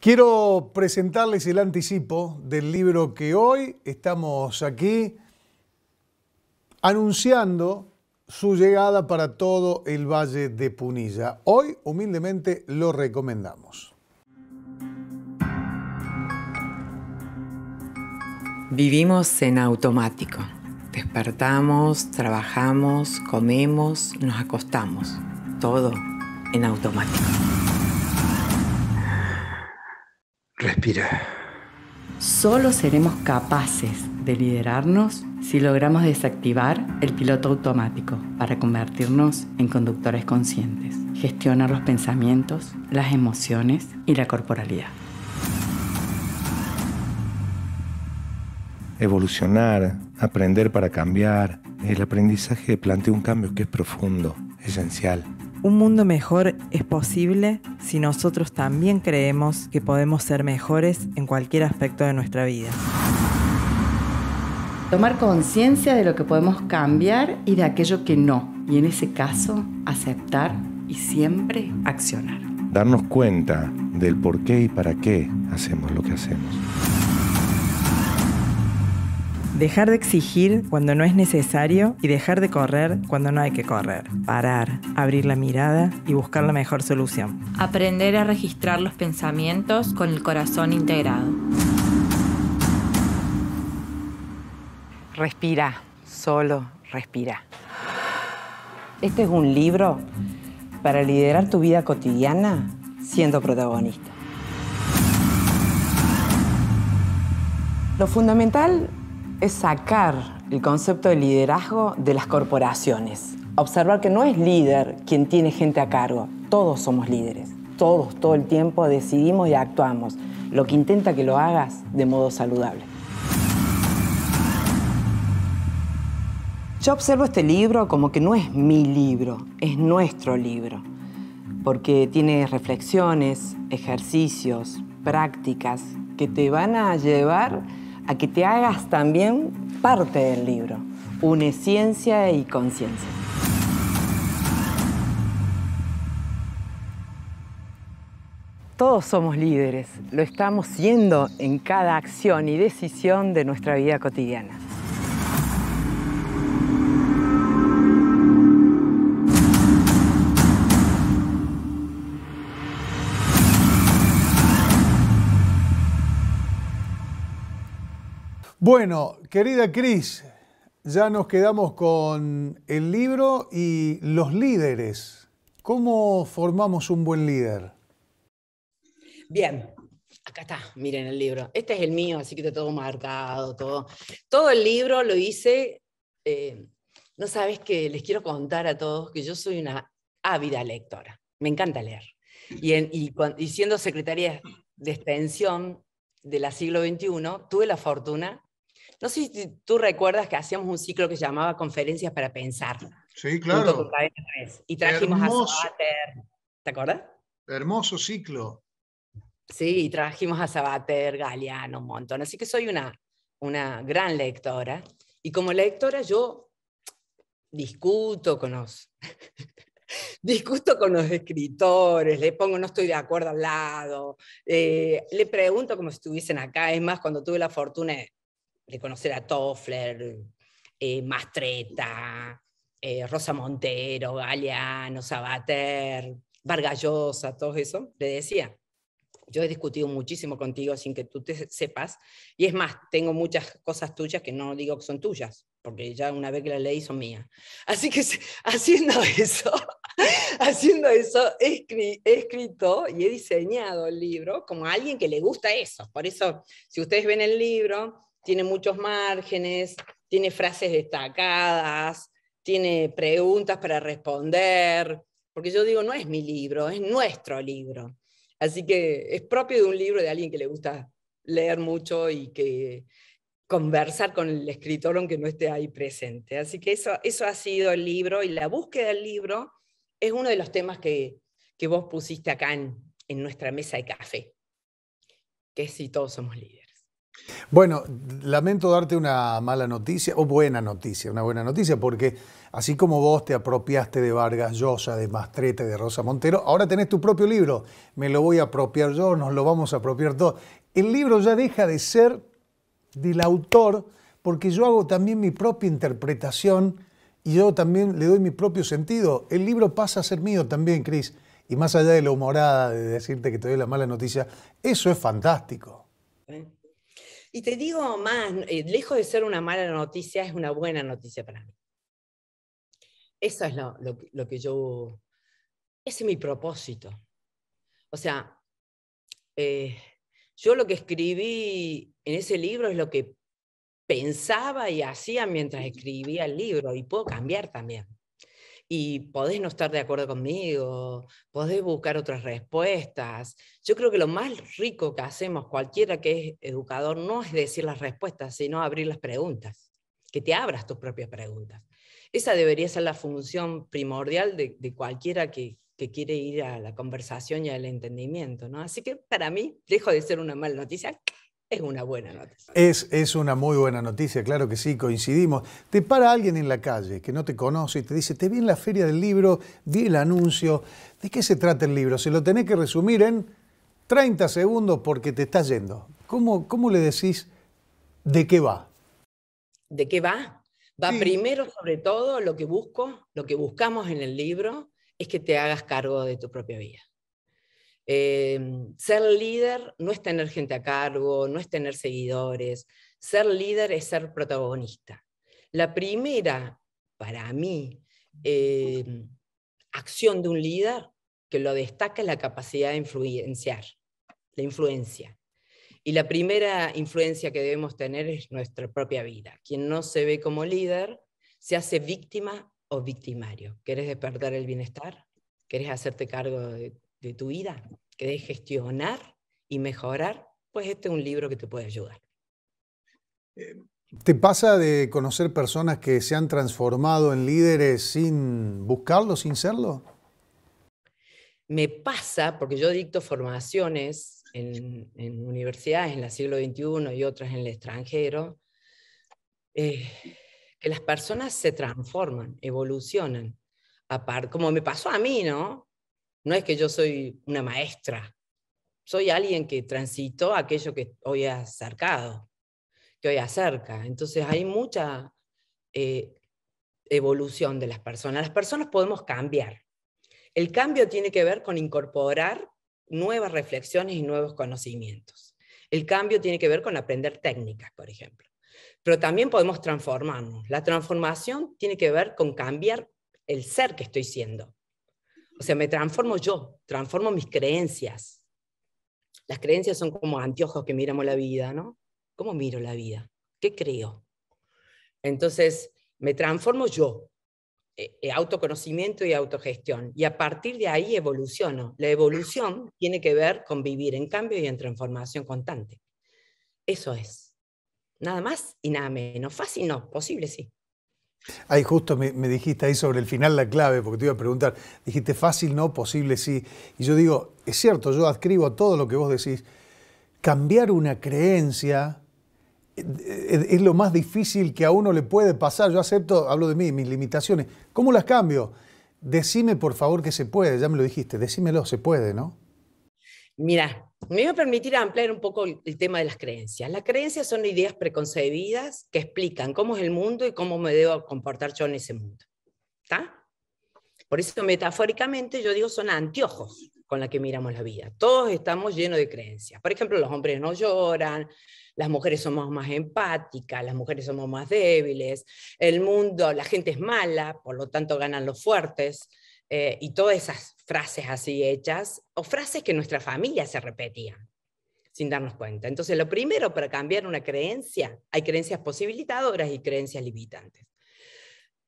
Quiero presentarles el anticipo del libro que hoy estamos aquí anunciando su llegada para todo el Valle de Punilla. Hoy humildemente lo recomendamos. Vivimos en automático. Despertamos, trabajamos, comemos, nos acostamos. Todo en automático. Respira. Solo seremos capaces de liderarnos si logramos desactivar el piloto automático para convertirnos en conductores conscientes, gestionar los pensamientos, las emociones y la corporalidad. Evolucionar, aprender para cambiar, el aprendizaje plantea un cambio que es profundo, esencial un mundo mejor es posible si nosotros también creemos que podemos ser mejores en cualquier aspecto de nuestra vida. Tomar conciencia de lo que podemos cambiar y de aquello que no. Y en ese caso, aceptar y siempre accionar. Darnos cuenta del por qué y para qué hacemos lo que hacemos. Dejar de exigir cuando no es necesario y dejar de correr cuando no hay que correr. Parar, abrir la mirada y buscar la mejor solución. Aprender a registrar los pensamientos con el corazón integrado. Respira, solo respira. Este es un libro para liderar tu vida cotidiana siendo protagonista. Lo fundamental es sacar el concepto de liderazgo de las corporaciones. Observar que no es líder quien tiene gente a cargo, todos somos líderes, todos todo el tiempo decidimos y actuamos, lo que intenta que lo hagas de modo saludable. Yo observo este libro como que no es mi libro, es nuestro libro, porque tiene reflexiones, ejercicios, prácticas que te van a llevar a que te hagas también parte del libro. Une ciencia y conciencia. Todos somos líderes, lo estamos siendo en cada acción y decisión de nuestra vida cotidiana. Bueno, querida Cris, ya nos quedamos con el libro y los líderes. ¿Cómo formamos un buen líder? Bien, acá está, miren el libro. Este es el mío, así que está todo marcado, todo. Todo el libro lo hice. Eh, no sabes que les quiero contar a todos que yo soy una ávida lectora. Me encanta leer. Y, y siendo secretaria de extensión de la siglo XXI, tuve la fortuna no sé si tú recuerdas que hacíamos un ciclo que se llamaba Conferencias para Pensar. Sí, claro. y trajimos a Sabater. ¿Te acuerdas? Hermoso ciclo. Sí, y trajimos a Sabater, Galeano, un montón. Así que soy una, una gran lectora. Y como lectora yo discuto con los... discuto con los escritores, le pongo no estoy de acuerdo al lado, eh, le pregunto como si estuviesen acá. Es más, cuando tuve la fortuna de de conocer a Toffler, eh, eh Rosa Montero, Galeano, Sabater, Vargallosa, todo eso, le decía, yo he discutido muchísimo contigo sin que tú te sepas, y es más, tengo muchas cosas tuyas que no digo que son tuyas, porque ya una vez que las leí son mías. Así que haciendo eso, haciendo eso, he, escrito y he diseñado el libro como a alguien que le gusta eso. Por eso, si ustedes ven el libro, tiene muchos márgenes, tiene frases destacadas, tiene preguntas para responder, porque yo digo, no es mi libro, es nuestro libro. Así que es propio de un libro de alguien que le gusta leer mucho y que conversar con el escritor aunque no esté ahí presente. Así que eso, eso ha sido el libro y la búsqueda del libro es uno de los temas que, vos pusiste acá en, en nuestra mesa de café, que es si todos somos líderes. Bueno, lamento darte una mala noticia, o buena noticia, una buena noticia, porque así como vos te apropiaste de Vargas Llosa, de Mastrete, de Rosa Montero, ahora tenés tu propio libro. Me lo voy a apropiar yo, nos lo vamos a apropiar todos. El libro ya deja de ser del autor, porque yo hago también mi propia interpretación y yo también le doy mi propio sentido. El libro pasa a ser mío también, Cris. Y más allá de la humorada de decirte que te doy la mala noticia, eso es fantástico. ¿Eh? Y te digo más, eh, lejos de ser una mala noticia, es una buena noticia para mí. Eso es lo, que yo, ese es mi propósito. O sea, eh, yo lo que escribí en ese libro es lo que pensaba y hacía mientras escribía el libro y puedo cambiar también y podés no estar de acuerdo conmigo, podés buscar otras respuestas. Yo creo que lo más rico que hacemos cualquiera que es educador no es decir las respuestas, sino abrir las preguntas, que te abras tus propias preguntas. Esa debería ser la función primordial de, cualquiera que, quiere ir a la conversación y al entendimiento, ¿no? Así que para mí, dejo de ser una mala noticia es una buena noticia. Es, una muy buena noticia, claro que sí, coincidimos. Te para alguien en la calle que no te conoce y te dice, te vi en la feria del libro, vi el anuncio, ¿de qué se trata el libro? Se lo tenés que resumir en 30 segundos porque te estás yendo. ¿Cómo, cómo le decís de qué va? ¿De qué va? Va primero, sobre todo, lo que busco, lo que buscamos en el libro es que te hagas cargo de tu propia vida. Em, ser líder no es tener gente a cargo, no es tener seguidores. Ser líder es ser protagonista. La primera, para mí, em, acción de un líder que lo destaca es la capacidad de influenciar, la influencia. Y la primera influencia que debemos tener es nuestra propia vida. Quien no se ve como líder se hace víctima o victimario. ¿Querés despertar el bienestar? ¿Querés hacerte cargo de de tu vida, que de gestionar y mejorar, pues este es un libro que te puede ayudar. ¿Te pasa de conocer personas que se han transformado en líderes sin buscarlo, sin serlo? Me pasa, porque yo dicto formaciones en, universidades en la siglo XXI y otras en el extranjero, eh, que las personas se transforman, evolucionan. par como me pasó a mí, ¿no? No es que yo soy una maestra, soy alguien que transitó aquello que hoy ha acercado, que hoy acerca. Entonces hay mucha eh, evolución de las personas. Las personas podemos cambiar. El cambio tiene que ver con incorporar nuevas reflexiones y nuevos conocimientos. El cambio tiene que ver con aprender técnicas, por ejemplo. Pero también podemos transformarnos. La transformación tiene que ver con cambiar el ser que estoy siendo. O sea, me transformo yo, transformo mis creencias. Las creencias son como anteojos que miramos la vida, ¿no? ¿Cómo miro la vida? ¿Qué creo? Entonces, me transformo yo, eh, eh, autoconocimiento y autogestión. Y a partir de ahí evoluciono. La evolución tiene que ver con vivir en cambio y en transformación constante. Eso es. Nada más y nada menos. Fácil no, posible sí. Ahí justo me, dijiste ahí sobre el final la clave, porque te iba a preguntar, dijiste fácil no, posible sí. Y yo digo, es cierto, yo adscribo todo lo que vos decís. Cambiar una creencia eh, eh, es lo más difícil que a uno le puede pasar. Yo acepto, hablo de mí, mis limitaciones. ¿Cómo las cambio? Decime por favor que se puede, ya me lo dijiste, decímelo, se puede, ¿no? Mira, me voy a permitir ampliar un poco el, tema de las creencias. Las creencias son ideas preconcebidas que explican cómo es el mundo y cómo me debo comportar yo en ese mundo. Por eso metafóricamente yo digo son anteojos con la que miramos la vida. Todos estamos llenos de creencias. Por ejemplo, los hombres no lloran, las mujeres somos más empáticas, las mujeres somos más débiles, el mundo, la gente es mala, por lo tanto ganan los fuertes, eh, y todas esas frases así hechas, o frases que nuestra familia se repetía sin darnos cuenta. Entonces, lo primero para cambiar una creencia, hay creencias posibilitadoras y creencias limitantes.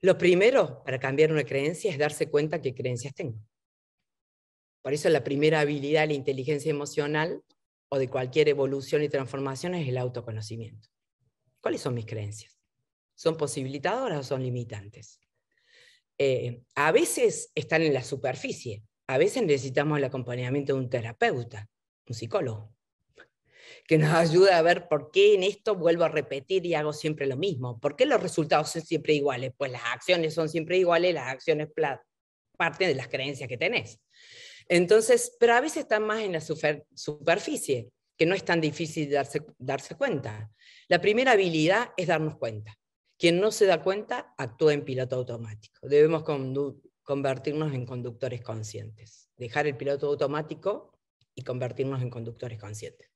Lo primero para cambiar una creencia es darse cuenta qué creencias tengo. Por eso la primera habilidad de la inteligencia emocional o de cualquier evolución y transformación es el autoconocimiento. ¿Cuáles son mis creencias? ¿Son posibilitadoras o son limitantes? Eh, a veces están en la superficie, a veces necesitamos el acompañamiento de un terapeuta, un psicólogo, que nos ayude a ver por qué en esto vuelvo a repetir y hago siempre lo mismo, por qué los resultados son siempre iguales, pues las acciones son siempre iguales, las acciones parten de las creencias que tenés. Entonces, pero a veces están más en la superficie, que no es tan difícil darse, darse cuenta. La primera habilidad es darnos cuenta. Quien no se da cuenta actúa en piloto automático. Debemos convertirnos en conductores conscientes, dejar el piloto automático y convertirnos en conductores conscientes.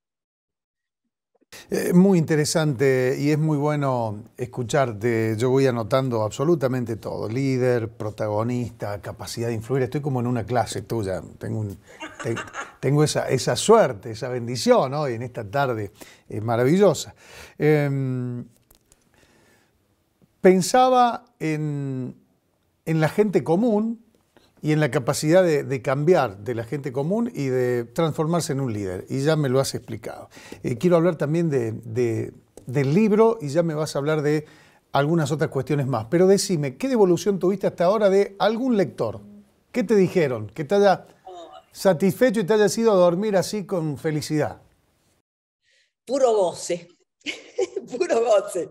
Eh, muy interesante y es muy bueno escucharte. Yo voy anotando absolutamente todo. Líder, protagonista, capacidad de influir. Estoy como en una clase tuya. Tengo, esa, suerte, esa bendición hoy en esta tarde. Es eh, maravillosa. Em, pensaba en, la gente común y en la capacidad de, cambiar de la gente común y de transformarse en un líder. Y ya me lo has explicado. Eh, quiero hablar también del libro y ya me vas a hablar de algunas otras cuestiones más. Pero decime, ¿qué devolución tuviste hasta ahora de algún lector? ¿Qué te dijeron? Que te haya satisfecho y te haya sido a dormir así con felicidad. Puro voces. puro goce,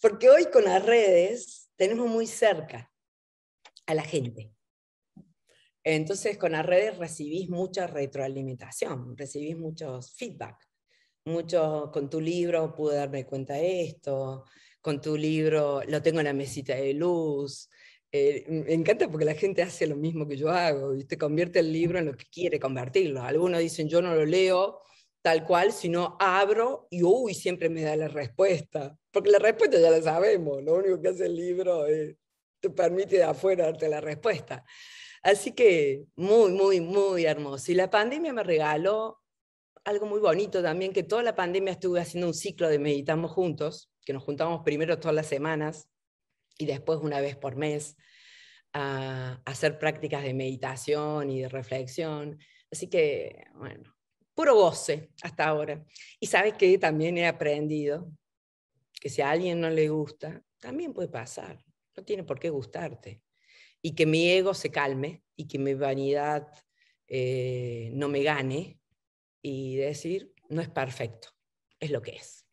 porque hoy con las redes tenemos muy cerca a la gente. Entonces con las redes recibís mucha retroalimentación, recibís muchos feedback, muchos, con tu libro pude darme cuenta de esto, con tu libro lo tengo en la mesita de luz. Eh, me encanta porque la gente hace lo mismo que yo hago, y te convierte el libro en lo que quiere convertirlo. Algunos dicen yo no lo leo, tal cual, si no, abro y uy, siempre me da la respuesta. Porque la respuesta ya la sabemos, lo único que hace el libro es, te permite de afuera darte la respuesta. Así que muy, muy, muy hermoso. Y la pandemia me regaló algo muy bonito también, que toda la pandemia estuve haciendo un ciclo de meditamos juntos, que nos juntamos primero todas las semanas y después una vez por mes a hacer prácticas de meditación y de reflexión. Así que, bueno, puro goce hasta ahora. Y sabes que también he aprendido que si a alguien no le gusta, también puede pasar, no tiene por qué gustarte. Y que mi ego se calme y que mi vanidad eh, no me gane y decir, no es perfecto, es lo que es.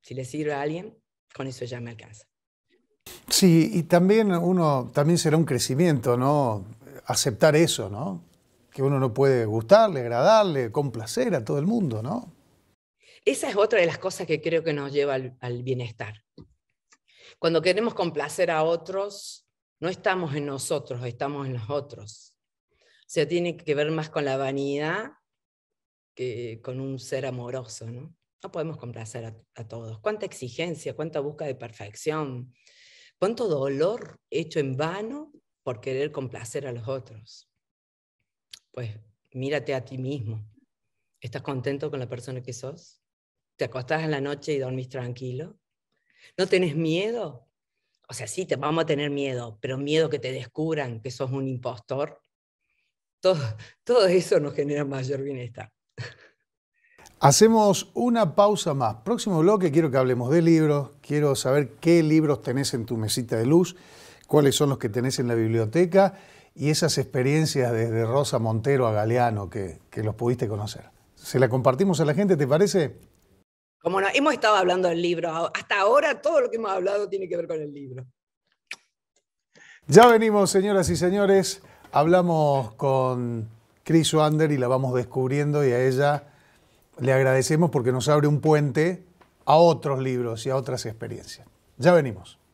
Si le sirve a alguien, con eso ya me alcanza. Sí, y también uno, también será un crecimiento, ¿no? Aceptar eso, ¿no? que uno no puede gustarle, agradarle, complacer a todo el mundo, ¿no? Esa es otra de las cosas que creo que nos lleva al, bienestar. Cuando queremos complacer a otros, no estamos en nosotros, estamos en los otros. O sea, tiene que ver más con la vanidad que con un ser amoroso, ¿no? No podemos complacer a, todos. Cuánta exigencia, cuánta búsqueda de perfección, cuánto dolor hecho en vano por querer complacer a los otros pues mírate a ti mismo. ¿Estás contento con la persona que sos? ¿Te acostás en la noche y dormís tranquilo? ¿No tenés miedo? O sea, sí, te, vamos a tener miedo, pero miedo que te descubran que sos un impostor. Todo, todo eso nos genera mayor bienestar. Hacemos una pausa más. Próximo bloque quiero que hablemos de libros, quiero saber qué libros tenés en tu mesita de luz, cuáles son los que tenés en la biblioteca y esas experiencias desde Rosa Montero a Galeano que, los pudiste conocer. ¿Se la compartimos a la gente, te parece? Como no, hemos estado hablando del libro. Hasta ahora todo lo que hemos hablado tiene que ver con el libro. Ya venimos, señoras y señores. Hablamos con Chris Wander y la vamos descubriendo y a ella le agradecemos porque nos abre un puente a otros libros y a otras experiencias. Ya venimos.